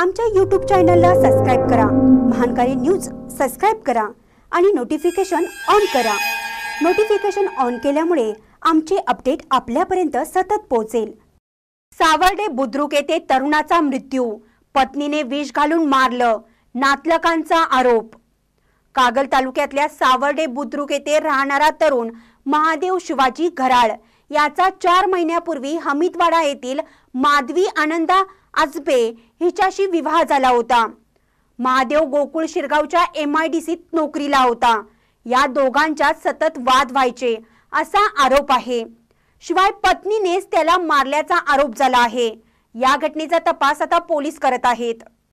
आमच्या यूट्यूब चॅनलला सबस्क्राईब करा महानकारी न्यूज सबस्क्राईब करा आणि नोटिफिकेशन ऑन करा नोटिफिकेशन ऑन केल्यामुळे आमचे अपडेट आपल्यापर्यंत सतत पोहोचेल सावर्डे बुद्रुक येथे तरुणाचा मृत्यू पत्नीने विष घालून मारलं नातलकांचा आरोप कागल तालुक्यातल्या सावर्डे बुद्रुक येथे राहणारा तरुण महादेव शिवाजी घराळ याचा चार महिन्यापूर्वी हमीदवाडा येथील माधवी आनंदा आजबे हिच्याशी विवाह झाला होता महादेव गोकुळ शिरगावच्या एम आय डी सीत नोकरीला होता या दोघांच्या सतत वाद व्हायचे असा आरोप आहे शिवाय पत्नीनेच त्याला मारल्याचा आरोप झाला आहे या घटनेचा तपास आता पोलीस करत आहेत